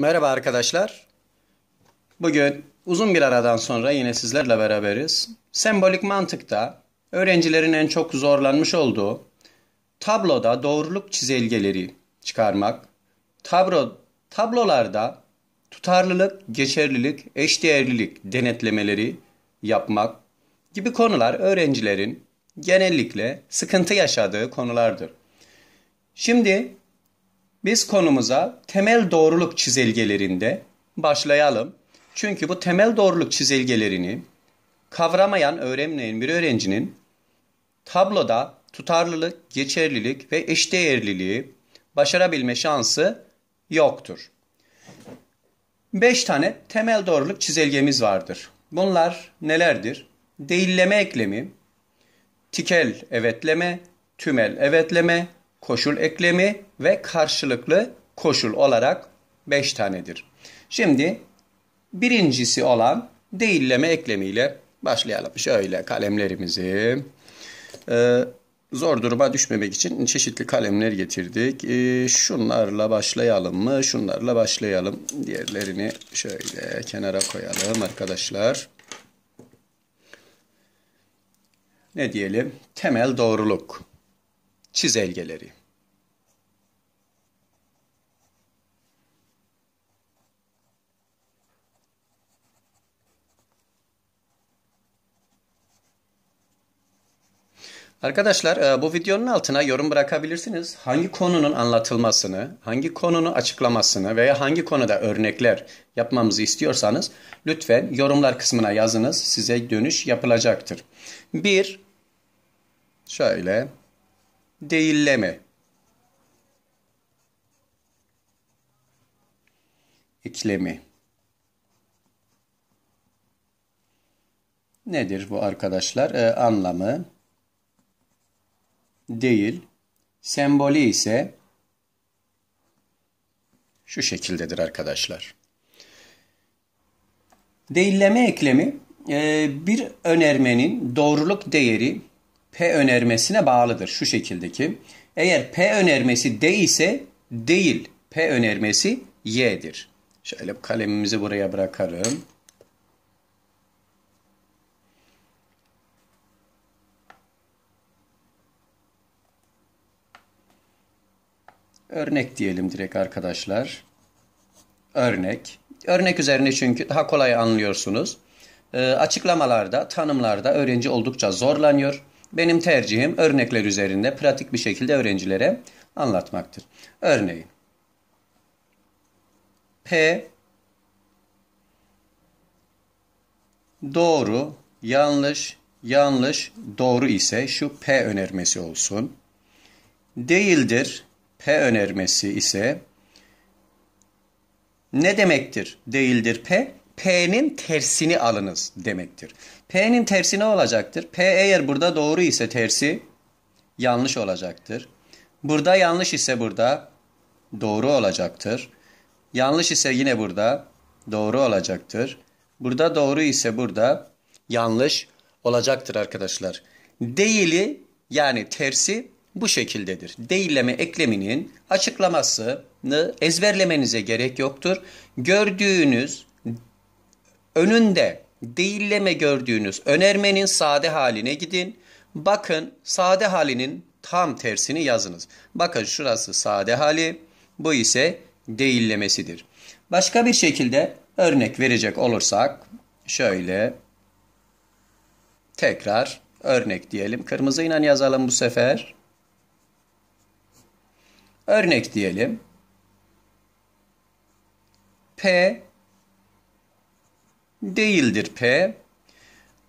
Merhaba arkadaşlar. Bugün uzun bir aradan sonra yine sizlerle beraberiz. Sembolik mantıkta öğrencilerin en çok zorlanmış olduğu tabloda doğruluk çizelgeleri çıkarmak, tablo tablolarda tutarlılık, geçerlilik, eşdeğerlilik denetlemeleri yapmak gibi konular öğrencilerin genellikle sıkıntı yaşadığı konulardır. Şimdi biz konumuza temel doğruluk çizelgelerinde başlayalım. Çünkü bu temel doğruluk çizelgelerini kavramayan öğrenmeyen bir öğrencinin tabloda tutarlılık, geçerlilik ve eşdeğerliliği başarabilme şansı yoktur. Beş tane temel doğruluk çizelgemiz vardır. Bunlar nelerdir? Değilleme eklemi, tikel evetleme, tümel evetleme, koşul eklemi ve karşılıklı koşul olarak 5 tanedir. Şimdi birincisi olan değilleme eklemiyle başlayalım. Şöyle kalemlerimizi e, zor duruma düşmemek için çeşitli kalemler getirdik. E, şunlarla başlayalım mı? Şunlarla başlayalım. Diğerlerini şöyle kenara koyalım arkadaşlar. Ne diyelim? Temel doğruluk çizelgeleri. Arkadaşlar e, bu videonun altına yorum bırakabilirsiniz. Hangi konunun anlatılmasını, hangi konunun açıklamasını veya hangi konuda örnekler yapmamızı istiyorsanız lütfen yorumlar kısmına yazınız. Size dönüş yapılacaktır. Bir, şöyle, değilleme. eklemi. Nedir bu arkadaşlar? Ee, anlamı değil. Sembolü ise şu şekildedir arkadaşlar. Değilleme eklemi e, bir önermenin doğruluk değeri P önermesine bağlıdır. Şu şekildeki. Eğer P önermesi D ise değil. P önermesi Y'dir. Şöyle kalemimizi buraya bırakalım. Örnek diyelim direkt arkadaşlar. Örnek. Örnek üzerine çünkü daha kolay anlıyorsunuz. E, açıklamalarda, tanımlarda öğrenci oldukça zorlanıyor. Benim tercihim örnekler üzerinde pratik bir şekilde öğrencilere anlatmaktır. Örneğin P doğru, yanlış, yanlış, doğru ise şu P önermesi olsun. Değildir, P önermesi ise ne demektir? Değildir P. P'nin tersini alınız demektir. P'nin tersi ne olacaktır? P eğer burada doğru ise tersi yanlış olacaktır. Burada yanlış ise burada doğru olacaktır. Yanlış ise yine burada doğru olacaktır. Burada doğru ise burada yanlış olacaktır arkadaşlar. Değili yani tersi bu şekildedir. Değilleme ekleminin açıklamasını ezberlemenize gerek yoktur. Gördüğünüz önünde değilleme gördüğünüz önermenin sade haline gidin. Bakın sade halinin tam tersini yazınız. Bakın şurası sade hali, bu ise değillemesidir. Başka bir şekilde örnek verecek olursak şöyle tekrar örnek diyelim. Kırmızı inan yazalım bu sefer. Örnek diyelim. P değildir P.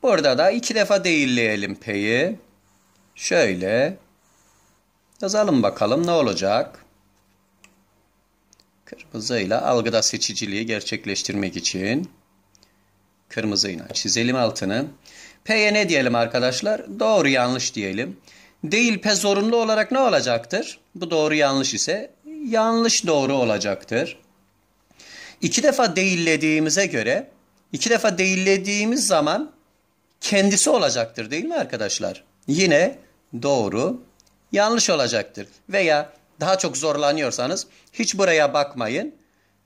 Burada da iki defa değilleyelim P'yi. Şöyle yazalım bakalım ne olacak. Kırmızıyla algıda seçiciliği gerçekleştirmek için kırmızıyla çizelim altını. P'ye ne diyelim arkadaşlar? Doğru yanlış diyelim. Değil pe zorunlu olarak ne olacaktır? Bu doğru yanlış ise yanlış doğru olacaktır. İki defa değillediğimize göre iki defa değillediğimiz zaman kendisi olacaktır değil mi arkadaşlar? Yine doğru yanlış olacaktır. Veya daha çok zorlanıyorsanız hiç buraya bakmayın.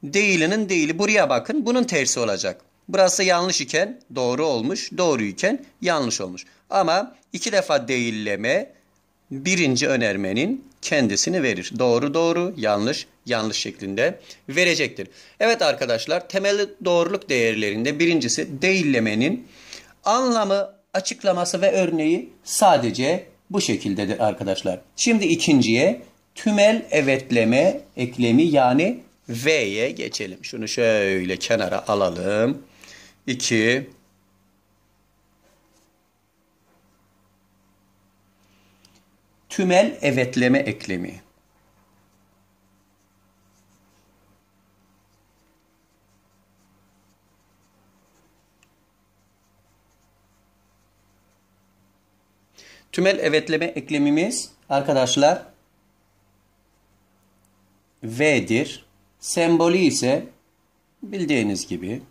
Değilinin değili buraya bakın bunun tersi olacak. Burası yanlış iken doğru olmuş, doğru iken yanlış olmuş. Ama iki defa değilleme birinci önermenin kendisini verir. Doğru doğru, yanlış yanlış şeklinde verecektir. Evet arkadaşlar temel doğruluk değerlerinde birincisi değillemenin anlamı, açıklaması ve örneği sadece bu şekildedir arkadaşlar. Şimdi ikinciye tümel evetleme eklemi yani V'ye geçelim. Şunu şöyle kenara alalım. 2 tümel evetleme eklemi. Tümel evetleme eklemimiz arkadaşlar V'dir. Sembolü ise bildiğiniz gibi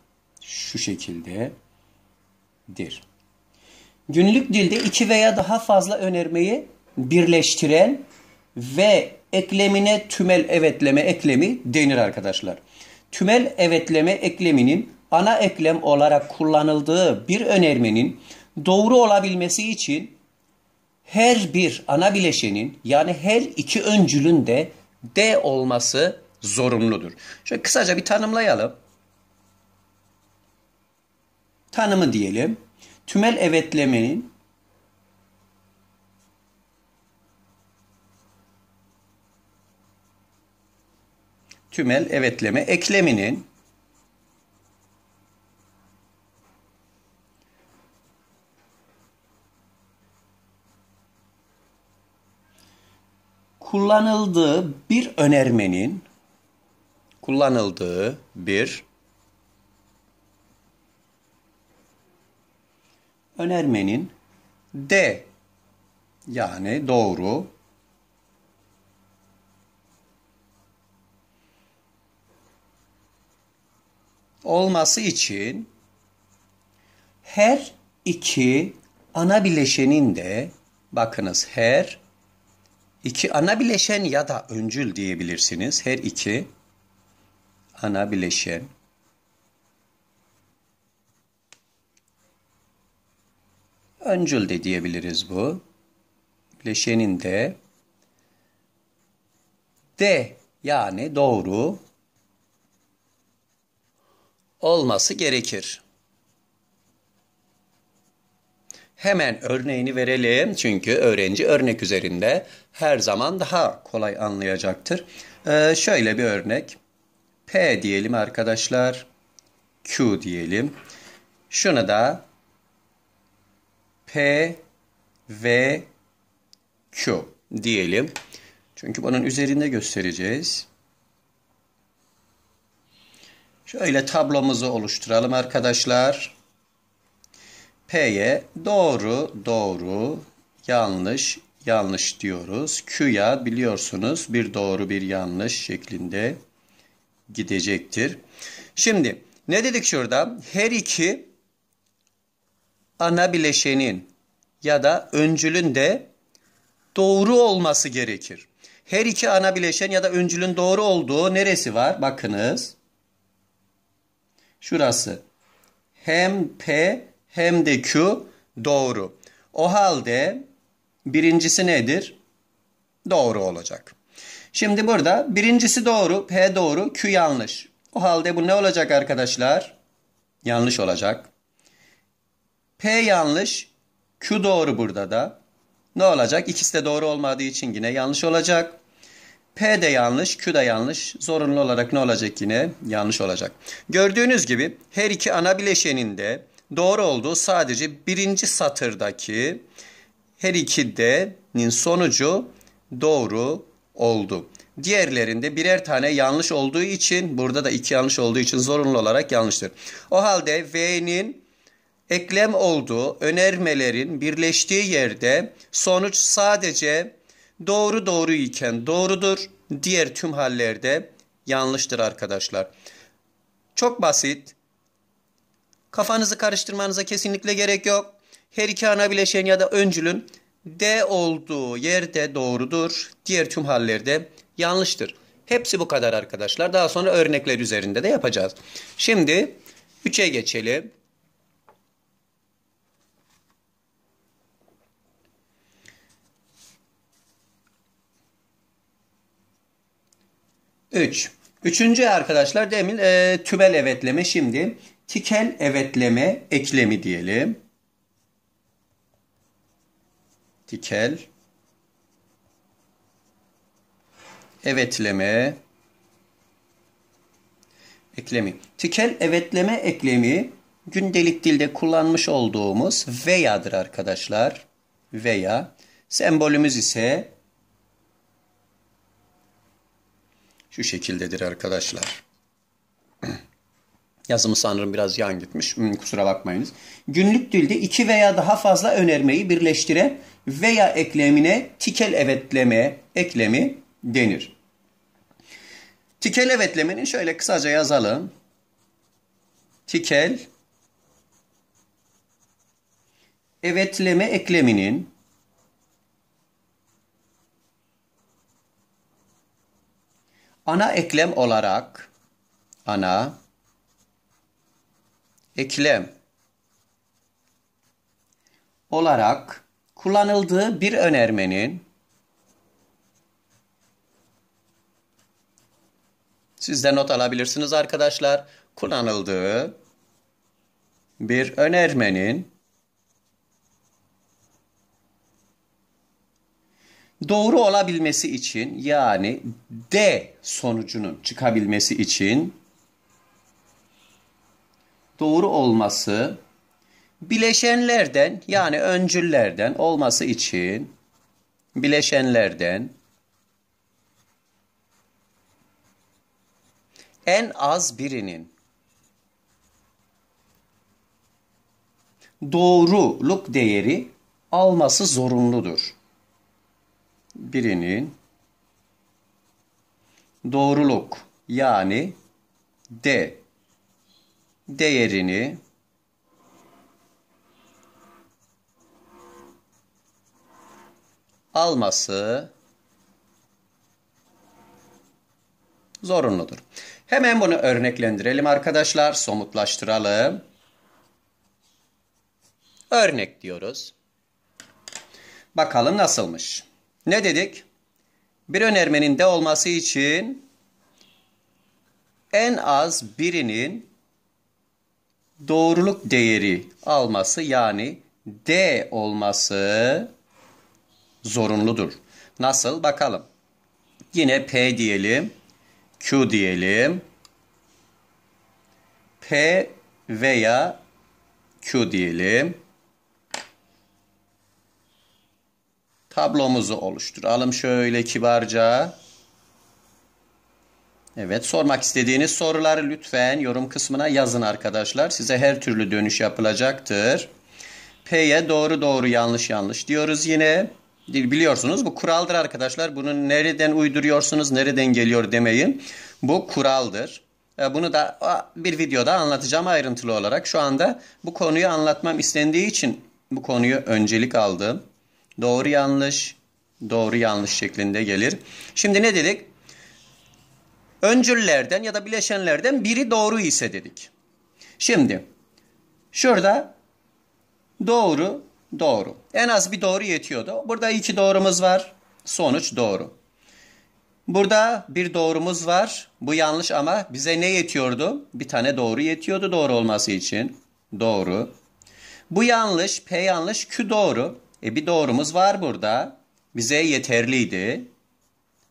şu şekildedir. Günlük dilde iki veya daha fazla önermeyi birleştiren ve eklemine tümel evetleme eklemi denir arkadaşlar. Tümel evetleme ekleminin ana eklem olarak kullanıldığı bir önermenin doğru olabilmesi için her bir ana bileşenin yani her iki öncülün de D olması zorunludur. Şöyle kısaca bir tanımlayalım. Tanımı diyelim. Tümel evetlemenin tümel evetleme ekleminin kullanıldığı bir önermenin kullanıldığı bir önermenin D yani doğru olması için her iki ana bileşenin de bakınız her iki ana bileşen ya da öncül diyebilirsiniz. Her iki ana bileşen öncül de diyebiliriz bu. Bileşenin de D yani doğru olması gerekir. Hemen örneğini verelim çünkü öğrenci örnek üzerinde her zaman daha kolay anlayacaktır. Ee, şöyle bir örnek. P diyelim arkadaşlar. Q diyelim. Şunu da P ve Q diyelim. Çünkü bunun üzerinde göstereceğiz. Şöyle tablomuzu oluşturalım arkadaşlar. P'ye doğru, doğru, yanlış, yanlış diyoruz. Q'ya biliyorsunuz bir doğru bir yanlış şeklinde gidecektir. Şimdi ne dedik şurada? Her iki ana bileşenin ya da öncülün de doğru olması gerekir. Her iki ana bileşen ya da öncülün doğru olduğu neresi var? Bakınız. Şurası. Hem P hem de Q doğru. O halde birincisi nedir? Doğru olacak. Şimdi burada birincisi doğru, P doğru, Q yanlış. O halde bu ne olacak arkadaşlar? Yanlış olacak. P yanlış, Q doğru burada da. Ne olacak? İkisi de doğru olmadığı için yine yanlış olacak. P de yanlış, Q da yanlış. Zorunlu olarak ne olacak yine? Yanlış olacak. Gördüğünüz gibi her iki ana bileşenin de doğru olduğu sadece birinci satırdaki her iki de'nin sonucu doğru oldu. Diğerlerinde birer tane yanlış olduğu için burada da iki yanlış olduğu için zorunlu olarak yanlıştır. O halde V'nin eklem olduğu önermelerin birleştiği yerde sonuç sadece Doğru doğru iken doğrudur. Diğer tüm hallerde yanlıştır arkadaşlar. Çok basit. Kafanızı karıştırmanıza kesinlikle gerek yok. Her iki ana bileşen ya da öncülün D olduğu yerde doğrudur. Diğer tüm hallerde yanlıştır. Hepsi bu kadar arkadaşlar. Daha sonra örnekler üzerinde de yapacağız. Şimdi 3'e geçelim. 3. Üçüncü arkadaşlar demin e, tübel evetleme şimdi tikel evetleme eklemi diyelim. Tikel evetleme eklemi. Tikel evetleme eklemi gündelik dilde kullanmış olduğumuz veya'dır arkadaşlar. Veya sembolümüz ise şu şekildedir arkadaşlar. Yazımı sanırım biraz yan gitmiş. Hmm, kusura bakmayınız. Günlük dilde iki veya daha fazla önermeyi birleştire veya eklemine tikel evetleme eklemi denir. Tikel evetlemenin şöyle kısaca yazalım. Tikel evetleme ekleminin ana eklem olarak ana eklem olarak kullanıldığı bir önermenin siz de not alabilirsiniz arkadaşlar kullanıldığı bir önermenin doğru olabilmesi için yani D sonucunun çıkabilmesi için doğru olması bileşenlerden yani öncüllerden olması için bileşenlerden en az birinin doğruluk değeri alması zorunludur birinin doğruluk yani D değerini alması zorunludur. Hemen bunu örneklendirelim arkadaşlar, somutlaştıralım. Örnek diyoruz. Bakalım nasılmış. Ne dedik? Bir önermenin de olması için en az birinin doğruluk değeri alması yani D olması zorunludur. Nasıl bakalım. Yine P diyelim, Q diyelim. P veya Q diyelim. tablomuzu oluşturalım şöyle kibarca. Evet sormak istediğiniz soruları lütfen yorum kısmına yazın arkadaşlar. Size her türlü dönüş yapılacaktır. P'ye doğru doğru yanlış yanlış diyoruz yine. Biliyorsunuz bu kuraldır arkadaşlar. Bunu nereden uyduruyorsunuz, nereden geliyor demeyin. Bu kuraldır. E, bunu da bir videoda anlatacağım ayrıntılı olarak. Şu anda bu konuyu anlatmam istendiği için bu konuyu öncelik aldım doğru yanlış, doğru yanlış şeklinde gelir. Şimdi ne dedik? Öncüllerden ya da bileşenlerden biri doğru ise dedik. Şimdi şurada doğru, doğru. En az bir doğru yetiyordu. Burada iki doğrumuz var. Sonuç doğru. Burada bir doğrumuz var. Bu yanlış ama bize ne yetiyordu? Bir tane doğru yetiyordu doğru olması için. Doğru. Bu yanlış, P yanlış, Q doğru. E bir doğrumuz var burada. Bize yeterliydi.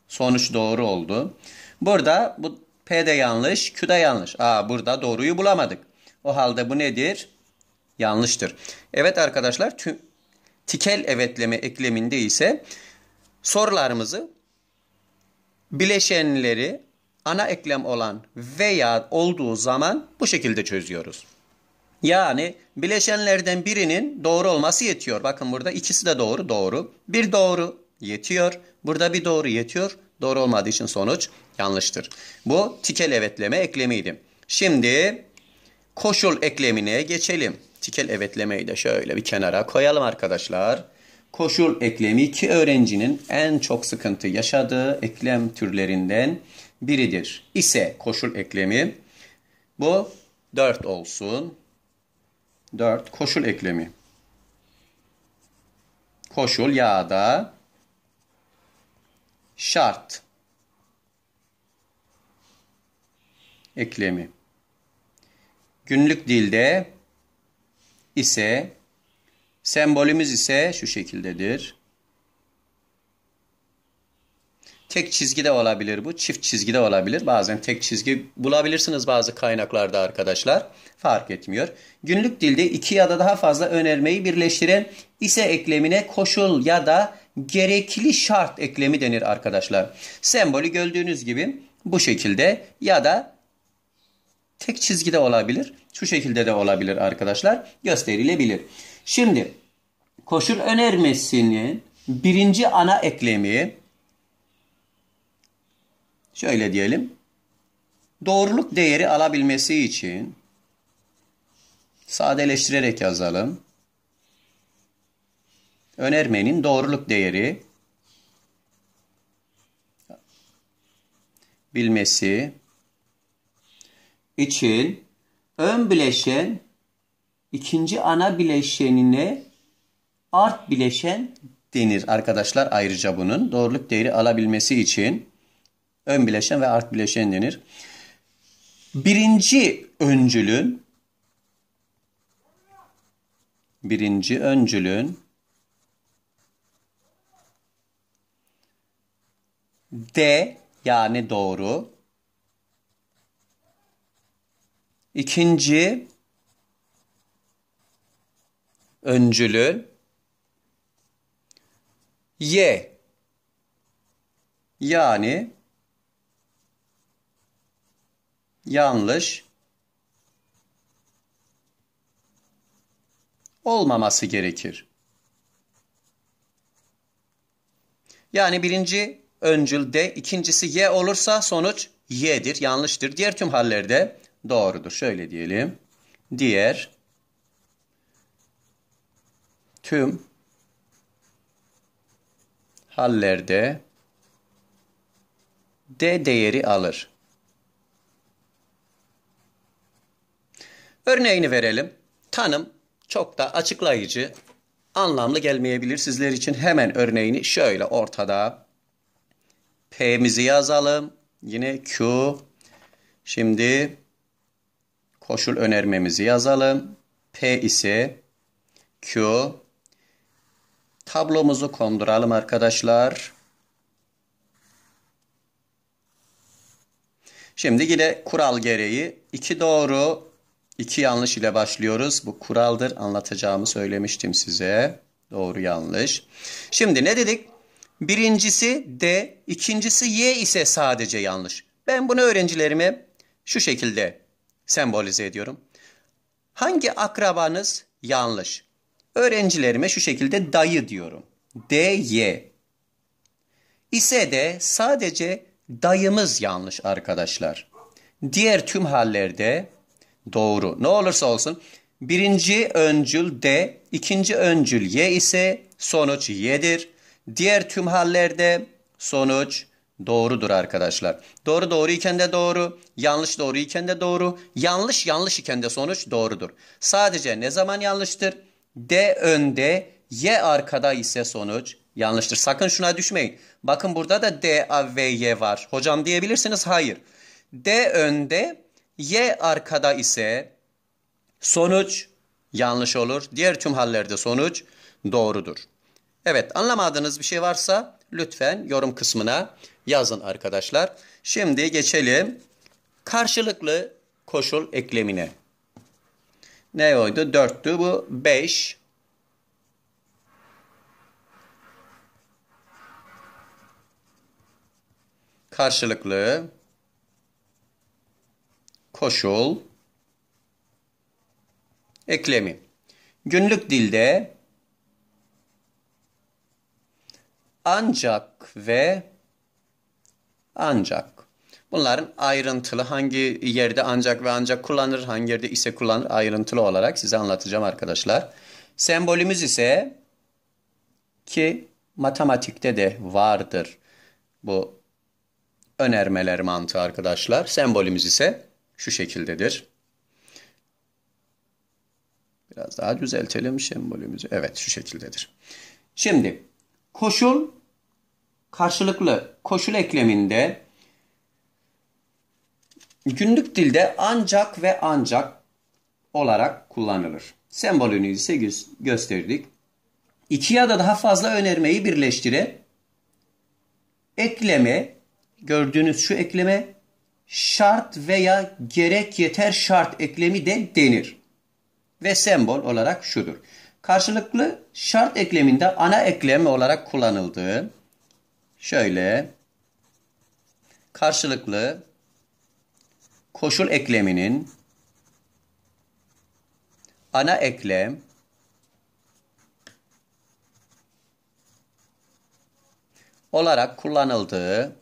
Sonuç doğru oldu. Burada bu P de yanlış, Q de yanlış. Aa burada doğruyu bulamadık. O halde bu nedir? Yanlıştır. Evet arkadaşlar tüm tikel evetleme ekleminde ise sorularımızı bileşenleri ana eklem olan veya olduğu zaman bu şekilde çözüyoruz. Yani bileşenlerden birinin doğru olması yetiyor. Bakın burada ikisi de doğru, doğru. Bir doğru yetiyor. Burada bir doğru yetiyor. Doğru olmadığı için sonuç yanlıştır. Bu tikel evetleme eklemiydi. Şimdi koşul eklemine geçelim. Tikel evetlemeyi de şöyle bir kenara koyalım arkadaşlar. Koşul eklemi iki öğrencinin en çok sıkıntı yaşadığı eklem türlerinden biridir. İse koşul eklemi bu 4 olsun. 4. Koşul eklemi. Koşul ya da şart eklemi. Günlük dilde ise sembolümüz ise şu şekildedir. Tek çizgi de olabilir bu, çift çizgi de olabilir. Bazen tek çizgi bulabilirsiniz bazı kaynaklarda arkadaşlar. Fark etmiyor. Günlük dilde iki ya da daha fazla önermeyi birleştiren ise eklemine koşul ya da gerekli şart eklemi denir arkadaşlar. Sembolü gördüğünüz gibi bu şekilde ya da tek çizgi de olabilir. Şu şekilde de olabilir arkadaşlar. Gösterilebilir. Şimdi koşul önermesinin birinci ana eklemi şöyle diyelim. Doğruluk değeri alabilmesi için sadeleştirerek yazalım. Önermenin doğruluk değeri bilmesi için ön bileşen ikinci ana bileşenine art bileşen denir arkadaşlar ayrıca bunun doğruluk değeri alabilmesi için Ön bileşen ve art bileşen denir. Birinci öncülün birinci öncülün D yani doğru. ikinci öncülün Y yani yanlış olmaması gerekir. Yani birinci öncül D, ikincisi Y olursa sonuç Y'dir, yanlıştır. Diğer tüm hallerde doğrudur. Şöyle diyelim. Diğer tüm hallerde D değeri alır. Örneğini verelim. Tanım çok da açıklayıcı, anlamlı gelmeyebilir sizler için. Hemen örneğini şöyle ortada P'mizi yazalım. Yine Q. Şimdi koşul önermemizi yazalım. P ise Q. Tablomuzu konduralım arkadaşlar. Şimdi yine kural gereği iki doğru İki yanlış ile başlıyoruz. Bu kuraldır anlatacağımı söylemiştim size. Doğru yanlış. Şimdi ne dedik? Birincisi D, ikincisi Y ise sadece yanlış. Ben bunu öğrencilerime şu şekilde sembolize ediyorum. Hangi akrabanız yanlış? Öğrencilerime şu şekilde dayı diyorum. D, Y. İse de sadece dayımız yanlış arkadaşlar. Diğer tüm hallerde doğru. Ne olursa olsun birinci öncül D, ikinci öncül Y ise sonuç Y'dir. Diğer tüm hallerde sonuç doğrudur arkadaşlar. Doğru doğru iken de doğru, yanlış doğru iken de doğru, yanlış yanlış iken de sonuç doğrudur. Sadece ne zaman yanlıştır? D önde, Y arkada ise sonuç yanlıştır. Sakın şuna düşmeyin. Bakın burada da D, A, V, Y var. Hocam diyebilirsiniz. Hayır. D önde, Y arkada ise sonuç yanlış olur. Diğer tüm hallerde sonuç doğrudur. Evet anlamadığınız bir şey varsa lütfen yorum kısmına yazın arkadaşlar. Şimdi geçelim karşılıklı koşul eklemine. Ne oydu? 4'tü bu 5. Karşılıklı koşul eklemi. Günlük dilde ancak ve ancak bunların ayrıntılı hangi yerde ancak ve ancak kullanır, hangi yerde ise kullanır ayrıntılı olarak size anlatacağım arkadaşlar. Sembolümüz ise ki matematikte de vardır bu önermeler mantığı arkadaşlar. Sembolümüz ise şu şekildedir. Biraz daha düzeltelim sembolümüzü. Evet şu şekildedir. Şimdi koşul karşılıklı koşul ekleminde günlük dilde ancak ve ancak olarak kullanılır. Sembolünü ise gösterdik. İki ya da daha fazla önermeyi birleştire ekleme gördüğünüz şu ekleme şart veya gerek yeter şart eklemi de denir. Ve sembol olarak şudur. Karşılıklı şart ekleminde ana eklem olarak kullanıldığı şöyle karşılıklı koşul ekleminin ana eklem olarak kullanıldığı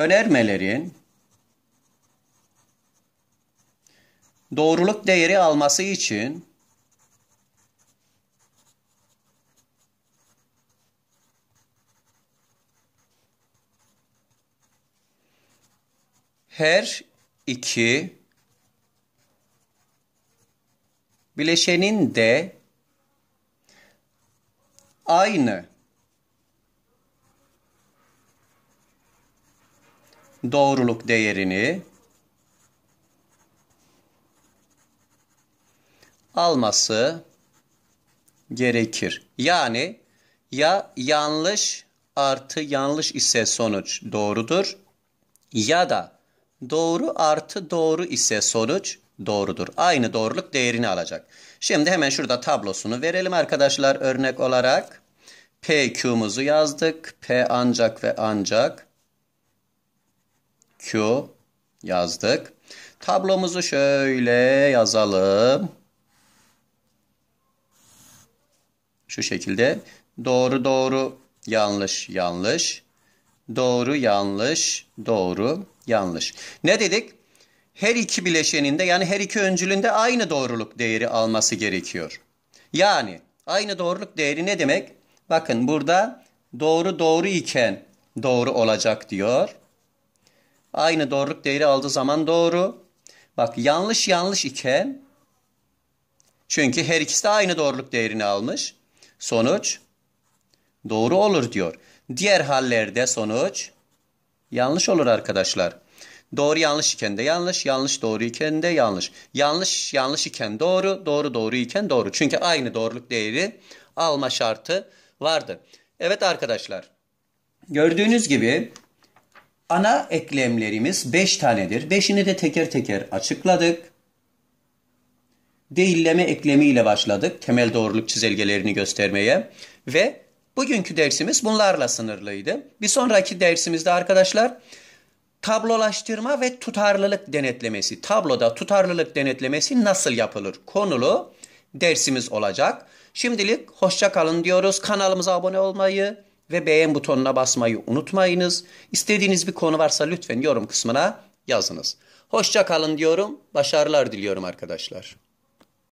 önermelerin doğruluk değeri alması için her iki bileşenin de aynı doğruluk değerini alması gerekir. Yani ya yanlış artı yanlış ise sonuç doğrudur ya da doğru artı doğru ise sonuç doğrudur. Aynı doğruluk değerini alacak. Şimdi hemen şurada tablosunu verelim arkadaşlar örnek olarak. PQ'muzu yazdık. P ancak ve ancak Q yazdık. Tablomuzu şöyle yazalım. Şu şekilde doğru doğru yanlış yanlış doğru yanlış doğru yanlış. Ne dedik? Her iki bileşeninde yani her iki öncülünde aynı doğruluk değeri alması gerekiyor. Yani aynı doğruluk değeri ne demek? Bakın burada doğru doğru iken doğru olacak diyor. Aynı doğruluk değeri aldığı zaman doğru. Bak yanlış yanlış iken çünkü her ikisi de aynı doğruluk değerini almış. Sonuç doğru olur diyor. Diğer hallerde sonuç yanlış olur arkadaşlar. Doğru yanlış iken de yanlış, yanlış doğru iken de yanlış. Yanlış yanlış iken doğru, doğru doğru iken doğru. Çünkü aynı doğruluk değeri alma şartı vardı. Evet arkadaşlar. Gördüğünüz gibi ana eklemlerimiz 5 beş tanedir. 5'ini de teker teker açıkladık. Değilleme eklemiyle başladık temel doğruluk çizelgelerini göstermeye ve bugünkü dersimiz bunlarla sınırlıydı. Bir sonraki dersimizde arkadaşlar tablolaştırma ve tutarlılık denetlemesi, tabloda tutarlılık denetlemesi nasıl yapılır konulu dersimiz olacak. Şimdilik hoşça kalın diyoruz. Kanalımıza abone olmayı, ve beğen butonuna basmayı unutmayınız. İstediğiniz bir konu varsa lütfen yorum kısmına yazınız. Hoşça kalın diyorum. Başarılar diliyorum arkadaşlar.